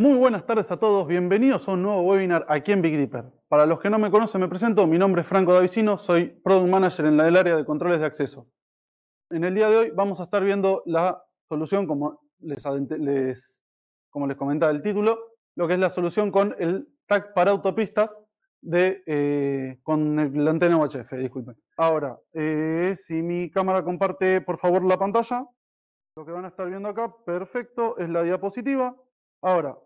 Muy buenas tardes a todos, bienvenidos a un nuevo webinar aquí en Big Dipper. Para los que no me conocen, me presento, mi nombre es Franco Davicino, soy Product Manager en el área de controles de acceso. En el día de hoy vamos a estar viendo la solución, como les, como les comentaba el título, lo que es la solución con el tag para autopistas de, eh, con la antena UHF, disculpen. Ahora, eh, si mi cámara comparte por favor la pantalla, lo que van a estar viendo acá, perfecto, es la diapositiva. Ahora,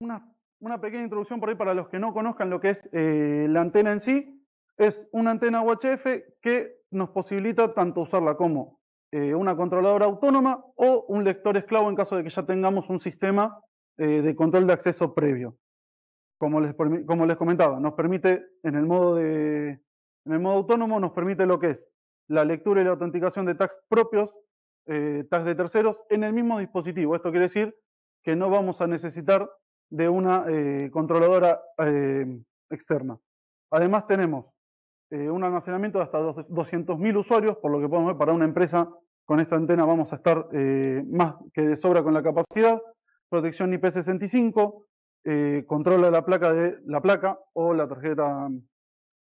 una, pequeña introducción por ahí para los que no conozcan lo que es eh, la antena en sí. Es una antena UHF que nos posibilita tanto usarla como eh, una controladora autónoma o un lector esclavo en caso de que ya tengamos un sistema eh, de control de acceso previo. Como les, como les comentaba, nos permite en el modo de, en el modo autónomo nos permite lo que es la lectura y la autenticación de tags propios, tags de terceros, en el mismo dispositivo. Esto quiere decir que no vamos a necesitar de una eh, controladora eh, externa. Además tenemos eh, un almacenamiento de hasta 200.000 usuarios, por lo que podemos ver para una empresa con esta antena vamos a estar más que de sobra con la capacidad. Protección IP65, controla la placa de la placa o la tarjeta,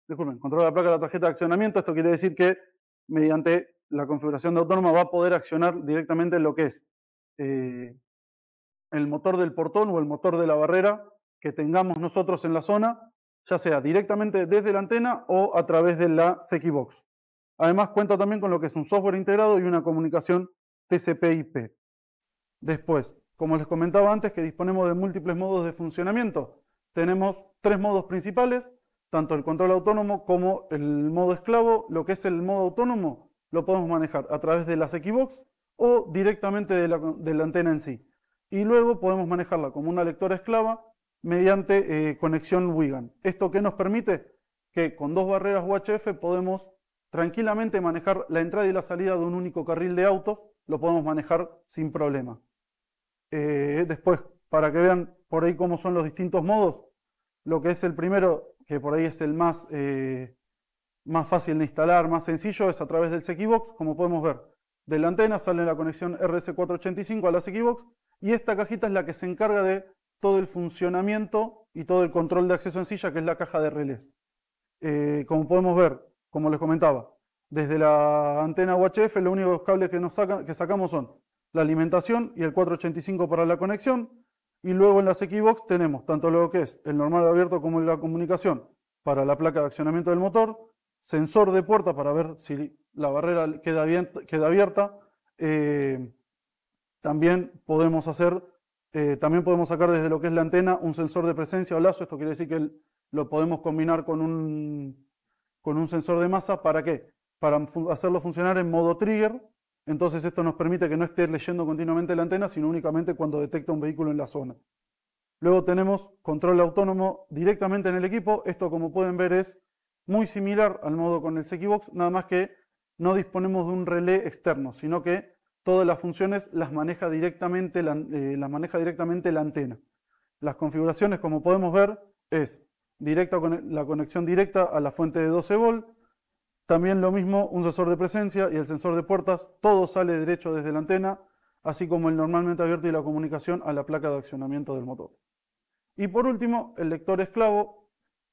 disculpen, controla la placa de la tarjeta de accionamiento. Esto quiere decir que mediante la configuración de autónoma va a poder accionar directamente lo que es el motor del portón o el motor de la barrera que tengamos nosotros en la zona, ya sea directamente desde la antena o a través de la Sequibox. Además cuenta también con lo que es un software integrado y una comunicación TCP/IP. Después, como les comentaba antes, que disponemos de múltiples modos de funcionamiento. Tenemos tres modos principales, tanto el control autónomo como el modo esclavo. Lo que es el modo autónomo lo podemos manejar a través de la Sequibox o directamente de la antena en sí y luego podemos manejarla como una lectora esclava mediante eh, conexión Wigan. ¿Esto qué nos permite? Que con dos barreras UHF podemos tranquilamente manejar la entrada y la salida de un único carril de autos, lo podemos manejar sin problema. Eh, después, para que vean por ahí cómo son los distintos modos, lo que es el primero, que por ahí es el más, eh, más fácil de instalar, más sencillo, es a través del Sequibox, como podemos ver de la antena, sale la conexión RS485 a la Xbox y esta cajita es la que se encarga de todo el funcionamiento y todo el control de acceso en silla, que es la caja de relés. Eh, como podemos ver, como les comentaba, desde la antena UHF los únicos cables que, nos que sacamos son la alimentación y el 485 para la conexión, y luego en la Xbox tenemos tanto lo que es el normal abierto como la comunicación para la placa de accionamiento del motor, sensor de puerta para ver si la barrera queda, abierta. Queda abierta. Eh, también podemos hacer, eh, también podemos sacar desde lo que es la antena un sensor de presencia o lazo, esto quiere decir que lo podemos combinar con un, con un sensor de masa, ¿para qué? Para hacerlo funcionar en modo trigger, entonces esto nos permite que no esté leyendo continuamente la antena, sino únicamente cuando detecta un vehículo en la zona. Luego tenemos control autónomo directamente en el equipo, esto como pueden ver es muy similar al modo con el Sequibox, nada más que no disponemos de un relé externo, sino que todas las funciones las maneja directamente la, eh, maneja directamente la antena. Las configuraciones, como podemos ver, es la conexión directa a la fuente de 12 volt, también lo mismo un sensor de presencia y el sensor de puertas, todo sale derecho desde la antena, así como el normalmente abierto y la comunicación a la placa de accionamiento del motor. Y por último, el lector esclavo,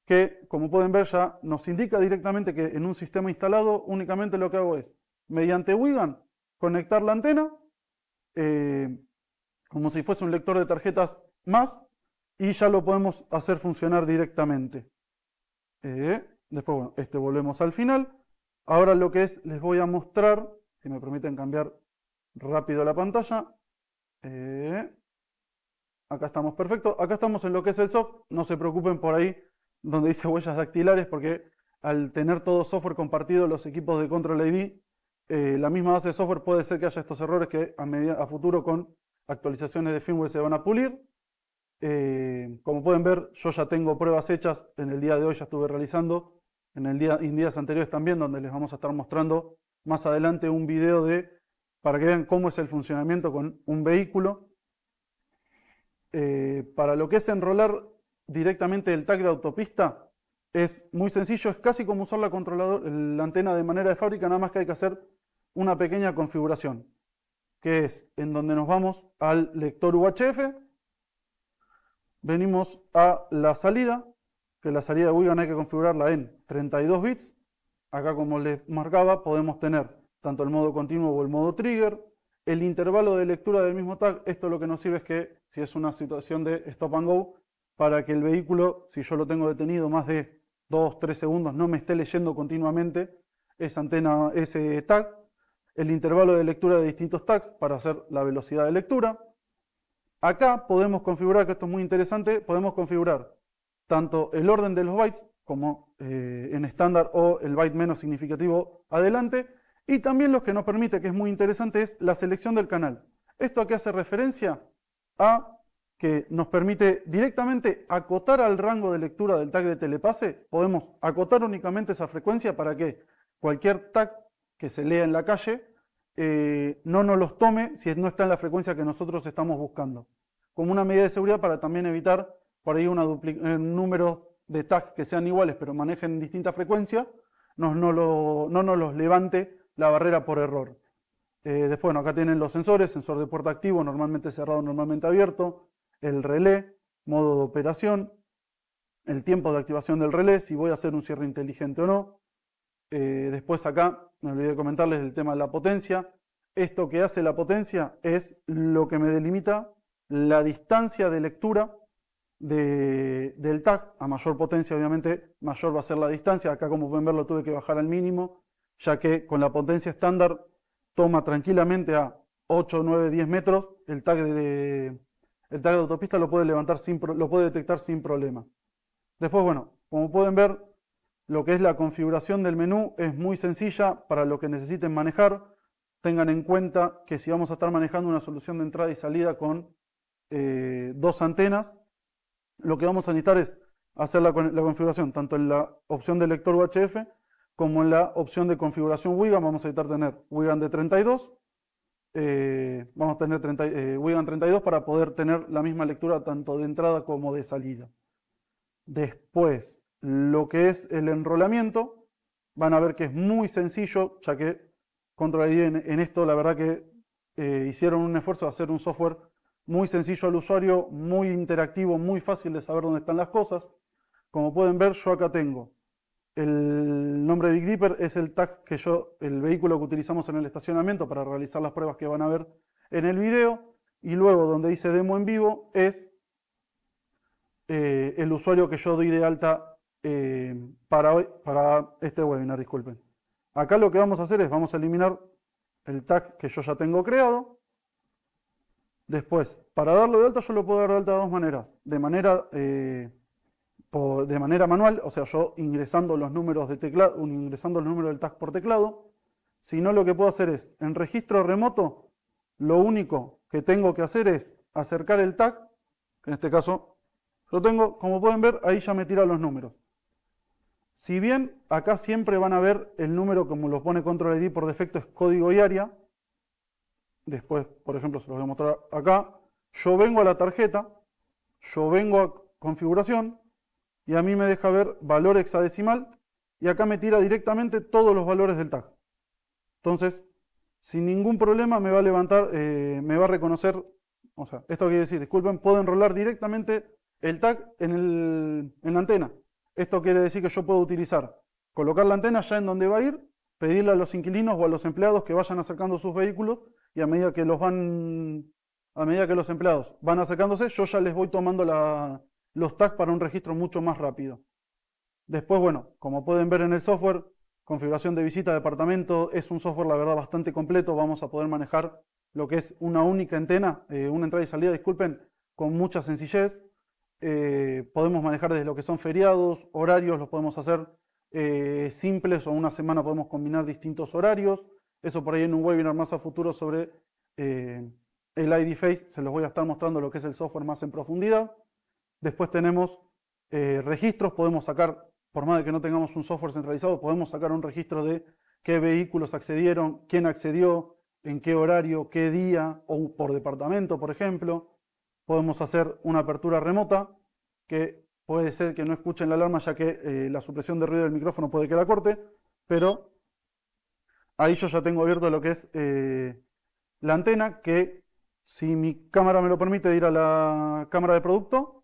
que, como pueden ver ya, nos indica directamente que en un sistema instalado únicamente lo que hago es, mediante WIGAN, conectar la antena, eh, como si fuese un lector de tarjetas más, y ya lo podemos hacer funcionar directamente. Eh, después, bueno, este volvemos al final. Ahora lo que es, les voy a mostrar, si me permiten cambiar rápido la pantalla. Eh, acá estamos perfecto. Acá estamos en lo que es el soft. No se preocupen por ahí, donde dice huellas dactilares, porque al tener todo software compartido, los equipos de Control ID, eh, la misma base de software puede ser que haya estos errores que a, futuro con actualizaciones de firmware se van a pulir. Eh, como pueden ver, yo ya tengo pruebas hechas, en el día de hoy ya estuve realizando, en, el días anteriores también, donde les vamos a estar mostrando más adelante un video de, para que vean cómo es el funcionamiento con un vehículo. Eh, para lo que es enrolar directamente el tag de autopista es muy sencillo, es casi como usar la, la antena de manera de fábrica, nada más que hay que hacer una pequeña configuración, que es en donde nos vamos al lector UHF, venimos a la salida, que la salida de Wigan hay que configurarla en 32 bits, acá como les marcaba podemos tener tanto el modo continuo o el modo trigger, el intervalo de lectura del mismo tag, esto lo que nos sirve es que si es una situación de stop and go, para que el vehículo, si yo lo tengo detenido más de 2, 3 segundos, no me esté leyendo continuamente esa antena, ese tag, el intervalo de lectura de distintos tags para hacer la velocidad de lectura. Acá podemos configurar, que esto es muy interesante, podemos configurar tanto el orden de los bytes, como eh, en estándar o el byte menos significativo adelante, y también lo que nos permite, que es muy interesante, es la selección del canal. ¿Esto a hace referencia? A que nos permite directamente acotar al rango de lectura del tag de telepase, podemos acotar únicamente esa frecuencia para que cualquier tag que se lea en la calle eh, no nos los tome si no está en la frecuencia que nosotros estamos buscando. Como una medida de seguridad para también evitar por ahí un eh, número de tags que sean iguales pero manejen distinta frecuencia, no, no, lo, no nos los levante la barrera por error. Eh, después, acá tienen los sensores, sensor de puerta activo, normalmente cerrado, normalmente abierto, el relé, modo de operación, el tiempo de activación del relé, si voy a hacer un cierre inteligente o no. Eh, después acá, me olvidé de comentarles el tema de la potencia. Esto que hace la potencia es lo que me delimita la distancia de lectura del tag. A mayor potencia, obviamente, mayor va a ser la distancia. Acá, como pueden ver, lo tuve que bajar al mínimo, ya que con la potencia estándar toma tranquilamente a 8, 9, 10 metros el tag de, el tag de autopista lo puede, levantar sin, lo puede detectar sin problema. Después, bueno, como pueden ver, lo que es la configuración del menú es muy sencilla para lo que necesiten manejar. Tengan en cuenta que si vamos a estar manejando una solución de entrada y salida con eh, dos antenas, lo que vamos a necesitar es hacer la, la, configuración tanto en la opción de lector UHF como en la opción de configuración WIGAN. Vamos a necesitar tener WIGAN de 32 eh, vamos a tener eh, Wigan 32 para poder tener la misma lectura tanto de entrada como de salida. Después, lo que es el enrolamiento, van a ver que es muy sencillo, ya que contra ID en, en esto la verdad que eh, hicieron un esfuerzo de hacer un software muy sencillo al usuario, muy interactivo, muy fácil de saber dónde están las cosas. Como pueden ver, yo acá tengo el nombre de Big Dipper es el tag que yo, el vehículo que utilizamos en el estacionamiento para realizar las pruebas que van a ver en el video. Y luego donde dice demo en vivo es eh, el usuario que yo doy de alta eh, para, para este webinar, disculpen. Acá lo que vamos a hacer es, vamos a eliminar el tag que yo ya tengo creado. Después, para darlo de alta yo lo puedo dar de alta de dos maneras. De manera... Eh, de manera manual, o sea, yo ingresando los números de teclado, ingresando el número del tag por teclado, no, lo que puedo hacer es, en registro remoto, lo único que tengo que hacer es acercar el tag, en este caso lo tengo, como pueden ver, ahí ya me tira los números. Si bien acá siempre van a ver el número como lo pone Control ID por defecto es código y área, después, por ejemplo, se los voy a mostrar acá, yo vengo a la tarjeta, yo vengo a configuración, y a mí me deja ver valor hexadecimal y acá me tira directamente todos los valores del tag. Entonces, sin ningún problema me va a levantar, eh, me va a reconocer, o sea, esto quiere decir, disculpen, puedo enrolar directamente el tag en, la antena. Esto quiere decir que yo puedo utilizar, colocar la antena ya en donde va a ir, pedirle a los inquilinos o a los empleados que vayan acercando sus vehículos y a medida que los van, a medida que los empleados van acercándose, yo ya les voy tomando la, los tags para un registro mucho más rápido. Después, bueno, como pueden ver en el software, configuración de visita departamento es un software, la verdad, bastante completo. Vamos a poder manejar lo que es una única antena, eh, una entrada y salida, disculpen, con mucha sencillez. Eh, podemos manejar desde lo que son feriados, horarios, los podemos hacer eh, simples o una semana podemos combinar distintos horarios. Eso por ahí en un webinar más a futuro sobre el ID Face se los voy a estar mostrando lo que es el software más en profundidad. Después tenemos eh, registros, podemos sacar, por más de que no tengamos un software centralizado, podemos sacar un registro de qué vehículos accedieron, quién accedió, en qué horario, qué día, o por departamento, por ejemplo. Podemos hacer una apertura remota, que puede ser que no escuchen la alarma ya que eh, la supresión de ruido del micrófono puede que la corte, pero ahí yo ya tengo abierto lo que es eh, la antena, que si mi cámara me lo permite, ir a la cámara de producto,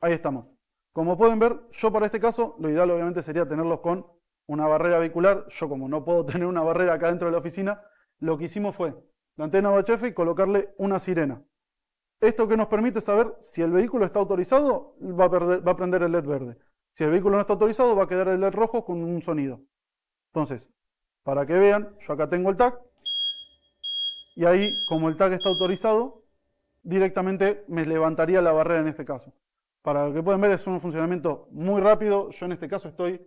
Ahí estamos. Como pueden ver, yo para este caso, lo ideal obviamente sería tenerlos con una barrera vehicular. Yo como no puedo tener una barrera acá dentro de la oficina, lo que hicimos fue la antena VHF y colocarle una sirena. Esto que nos permite saber si el vehículo está autorizado, va a, va a prender el LED verde. Si el vehículo no está autorizado, va a quedar el LED rojo con un sonido. Entonces, para que vean, yo acá tengo el tag. Y ahí, como el tag está autorizado, directamente me levantaría la barrera en este caso. Para lo que pueden ver es un funcionamiento muy rápido. Yo en este caso estoy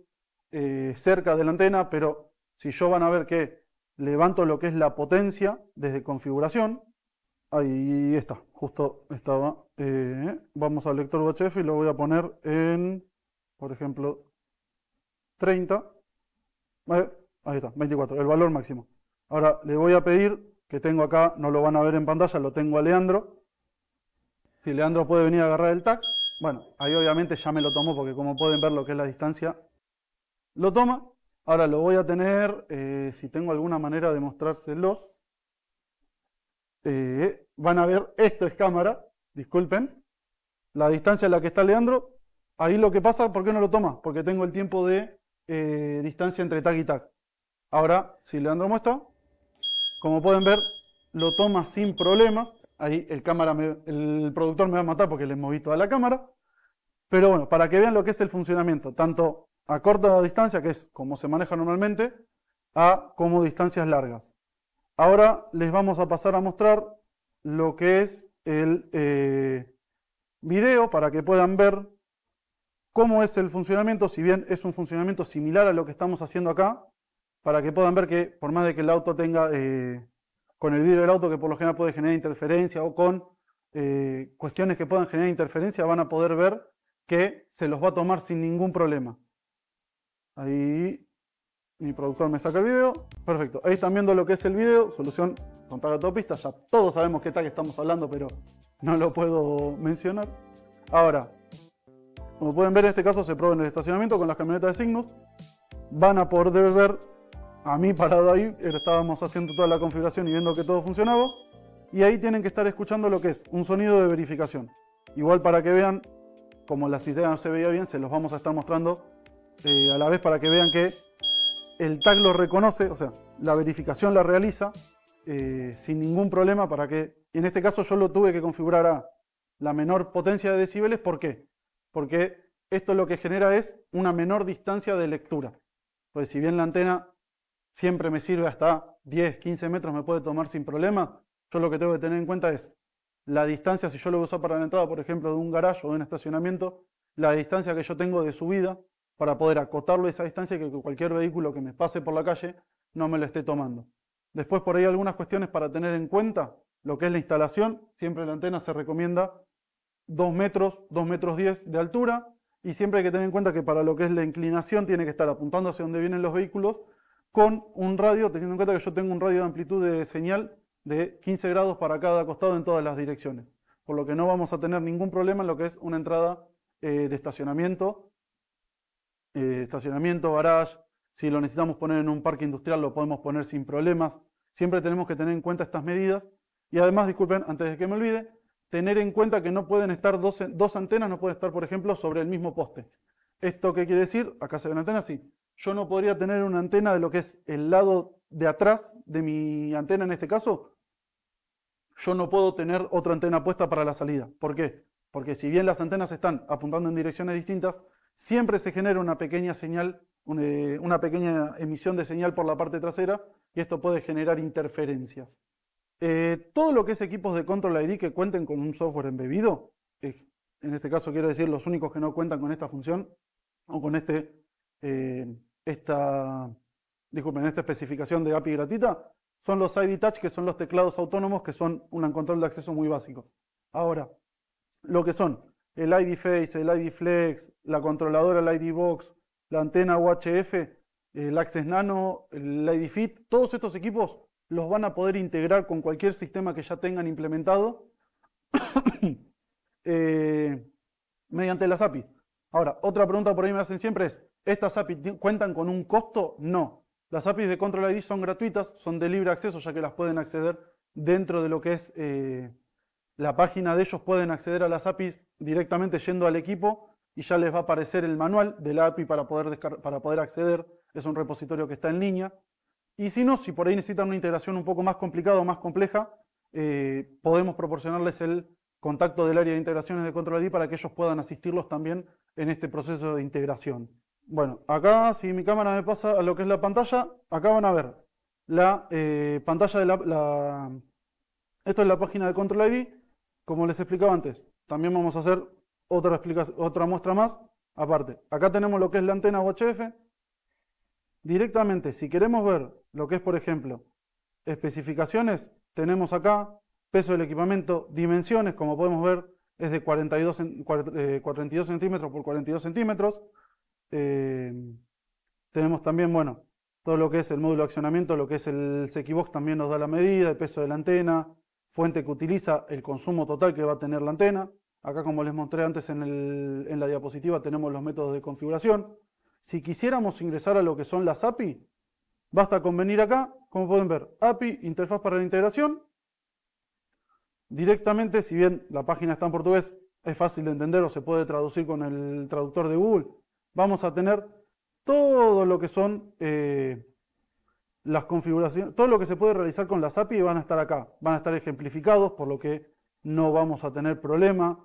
eh, cerca de la antena, pero si yo van a ver que levanto lo que es la potencia desde configuración, ahí está, justo estaba. Eh, vamos al lector UHF y lo voy a poner en, por ejemplo, 30. Eh, ahí está, 24, el valor máximo. Ahora le voy a pedir, que tengo acá, no lo van a ver en pantalla, lo tengo a Leandro. Si Leandro puede venir a agarrar el tag. Bueno, ahí obviamente ya me lo tomo porque como pueden ver lo que es la distancia, lo toma. Ahora lo voy a tener, eh, si tengo alguna manera de mostrárselos, eh, van a ver, esto es cámara, disculpen, la distancia a la que está Leandro, ahí lo que pasa, ¿por qué no lo toma? Porque tengo el tiempo de eh, distancia entre tag y tag. Ahora, si Leandro muestra, como pueden ver, lo toma sin problemas. Ahí el, cámara el productor me va a matar porque le moví toda la cámara. Pero bueno, para que vean lo que es el funcionamiento, tanto a corta distancia, que es como se maneja normalmente, a como distancias largas. Ahora les vamos a pasar a mostrar lo que es el eh, video para que puedan ver cómo es el funcionamiento, si bien es un funcionamiento similar a lo que estamos haciendo acá, para que puedan ver que por más de que el auto tenga eh, con el vidrio del auto que por lo general puede generar interferencia o con eh, cuestiones que puedan generar interferencia, van a poder ver que se los va a tomar sin ningún problema. Ahí mi productor me saca el video. Perfecto. Ahí están viendo lo que es el video. Solución con dos autopista. Ya todos sabemos qué que estamos hablando, pero no lo puedo mencionar. Ahora, como pueden ver, en este caso se prueba en el estacionamiento con las camionetas de signos Van a poder ver a mí parado ahí, estábamos haciendo toda la configuración y viendo que todo funcionaba. Y ahí tienen que estar escuchando lo que es un sonido de verificación. Igual para que vean, como la sistema no se veía bien, se los vamos a estar mostrando eh, a la vez para que vean que el tag lo reconoce, o sea, la verificación la realiza eh, sin ningún problema para que, en este caso yo lo tuve que configurar a la menor potencia de decibeles, ¿por Porque esto lo que genera es una menor distancia de lectura. Pues si bien la antena siempre me sirve hasta 10, 15 metros, me puede tomar sin problema. Yo lo que tengo que tener en cuenta es la distancia, si yo lo uso para la entrada, por ejemplo, de un garaje o de un estacionamiento, la distancia que yo tengo de subida para poder acotarlo a esa distancia y que cualquier vehículo que me pase por la calle no me lo esté tomando. Después por ahí algunas cuestiones para tener en cuenta, lo que es la instalación, siempre la antena se recomienda 2 metros, 2 metros 10 de altura, y siempre hay que tener en cuenta que para lo que es la inclinación tiene que estar apuntando hacia donde vienen los vehículos con un radio, teniendo en cuenta que yo tengo un radio de amplitud de señal de 15 grados para cada costado en todas las direcciones, por lo que no vamos a tener ningún problema en lo que es una entrada eh, de estacionamiento, eh, estacionamiento, garage, si lo necesitamos poner en un parque industrial lo podemos poner sin problemas, siempre tenemos que tener en cuenta estas medidas y además, disculpen, antes de que me olvide, tener en cuenta que no pueden estar dos, dos antenas, no pueden estar por ejemplo sobre el mismo poste. ¿Esto qué quiere decir? Acá se una antena, sí yo no podría tener una antena de lo que es el lado de atrás de mi antena en este caso, yo no puedo tener otra antena puesta para la salida. ¿Por qué? Porque si bien las antenas están apuntando en direcciones distintas, siempre se genera una pequeña señal, eh, una pequeña emisión de señal por la parte trasera y esto puede generar interferencias. Eh, todo lo que es equipos de Control ID que cuenten con un software embebido, en este caso quiero decir los únicos que no cuentan con esta función o con este eh, esta, disculpen, esta especificación de API gratuita son los ID Touch, que son los teclados autónomos, que son un control de acceso muy básico. Ahora, lo que son el ID Face, el ID Flex, la controladora, el ID Box, la antena UHF, el Access Nano, el ID Fit, todos estos equipos los van a poder integrar con cualquier sistema que ya tengan implementado eh, mediante las API. Ahora, otra pregunta por ahí me hacen siempre es, ¿estas APIs cuentan con un costo? No. Las APIs de Control ID son gratuitas, son de libre acceso, ya que las pueden acceder dentro de lo que es eh, la página de ellos, pueden acceder a las APIs directamente yendo al equipo y ya les va a aparecer el manual de la API para poder, para poder acceder. Es un repositorio que está en línea. Y si no, si por ahí necesitan una integración un poco más complicada o más compleja, eh, podemos proporcionarles el contacto del área de integraciones de Control ID para que ellos puedan asistirlos también en este proceso de integración. Bueno, acá si mi cámara me pasa a lo que es la pantalla, acá van a ver la eh, pantalla de la, Esto es la página de Control ID, como les explicaba antes. También vamos a hacer otra, otra muestra más, aparte. Acá tenemos lo que es la antena UHF. Directamente, si queremos ver lo que es, por ejemplo, especificaciones, tenemos acá Peso del equipamiento, dimensiones, como podemos ver, es de 42, 42 eh, centímetros por 42 centímetros. Eh, tenemos también, bueno, todo lo que es el módulo de accionamiento, lo que es el Sequibox también nos da la medida, el peso de la antena, fuente que utiliza, el consumo total que va a tener la antena. Acá, como les mostré antes en, en la diapositiva, tenemos los métodos de configuración. Si quisiéramos ingresar a lo que son las API, basta con venir acá, como pueden ver, API, interfaz para la integración, directamente, si bien la página está en portugués, es fácil de entender o se puede traducir con el traductor de Google, vamos a tener todo lo que son eh, las configuraciones, todo lo que se puede realizar con las API van a estar acá, van a estar ejemplificados, por lo que no vamos a tener problema.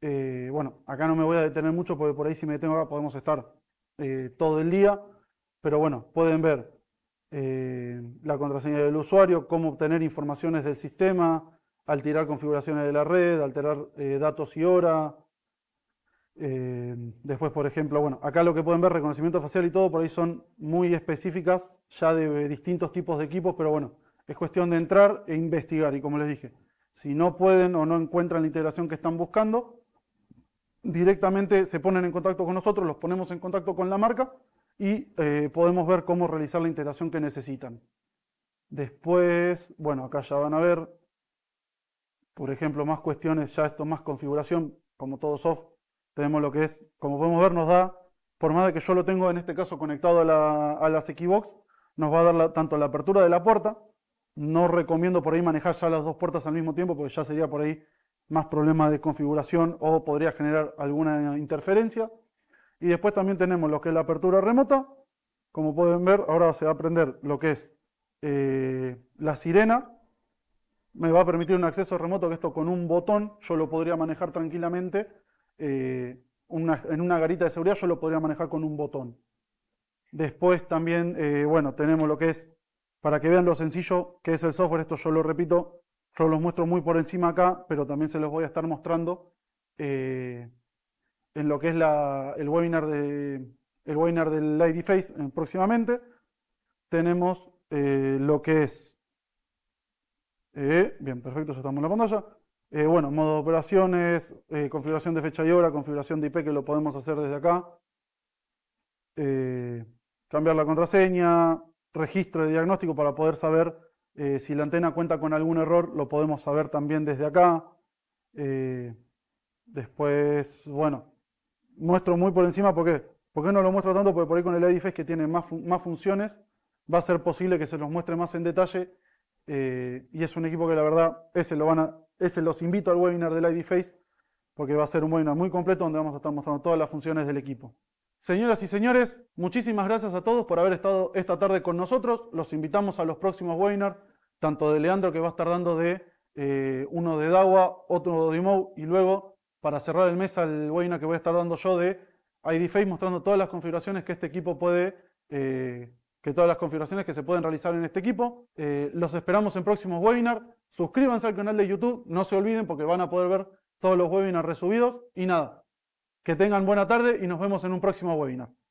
Eh, bueno, acá no me voy a detener mucho porque por ahí si me detengo acá podemos estar eh, todo el día, pero bueno, pueden ver la contraseña del usuario, cómo obtener informaciones del sistema, alterar configuraciones de la red, alterar eh, datos y hora. Eh, después, por ejemplo, bueno, acá lo que pueden ver, reconocimiento facial y todo, por ahí son muy específicas ya de distintos tipos de equipos, pero bueno, es cuestión de entrar e investigar. Y como les dije, si no pueden o no encuentran la integración que están buscando, directamente se ponen en contacto con nosotros, los ponemos en contacto con la marca y eh, podemos ver cómo realizar la integración que necesitan. Después, bueno, acá ya van a ver por ejemplo, más cuestiones, ya esto más configuración, como todo soft, tenemos lo que es, como podemos ver, nos da, por más de que yo lo tengo en este caso conectado a las a nos va a dar tanto la apertura de la puerta, no recomiendo por ahí manejar ya las dos puertas al mismo tiempo, porque ya sería por ahí más problemas de configuración o podría generar alguna interferencia. Y después también tenemos lo que es la apertura remota. Como pueden ver, ahora se va a prender lo que es eh, la sirena, me va a permitir un acceso remoto que esto con un botón yo lo podría manejar tranquilamente. Eh, en una garita de seguridad yo lo podría manejar con un botón. Después también, eh, bueno, tenemos lo que es, para que vean lo sencillo que es el software, esto yo lo repito, yo los muestro muy por encima acá, pero también se los voy a estar mostrando eh, en lo que es el, webinar de, el webinar del Lady Face próximamente. Tenemos lo que es eh, bien, perfecto, ya estamos en la pantalla. Eh, bueno, modo de operaciones, eh, configuración de fecha y hora, configuración de IP que lo podemos hacer desde acá. cambiar la contraseña, registro de diagnóstico para poder saber si la antena cuenta con algún error, lo podemos saber también desde acá. después, bueno, muestro muy por encima, ¿por qué? no lo muestro tanto? Porque por ahí con el Ediface que tiene más, más funciones, va a ser posible que se los muestre más en detalle eh, y es un equipo que la verdad, ese, lo van a, ese los invito al webinar del IDFace, porque va a ser un webinar muy completo donde vamos a estar mostrando todas las funciones del equipo. Señoras y señores, muchísimas gracias a todos por haber estado esta tarde con nosotros. Los invitamos a los próximos webinars, tanto de Leandro que va a estar dando de eh, uno de DAWA, otro de dimou y luego, para cerrar el mes, al webinar que voy a estar dando yo de IDFace mostrando todas las configuraciones que este equipo puede eh, que todas las configuraciones que se pueden realizar en este equipo. Eh, los esperamos en próximos webinars. Suscríbanse al canal de YouTube, no se olviden porque van a poder ver todos los webinars resubidos. Y nada, que tengan buena tarde y nos vemos en un próximo webinar.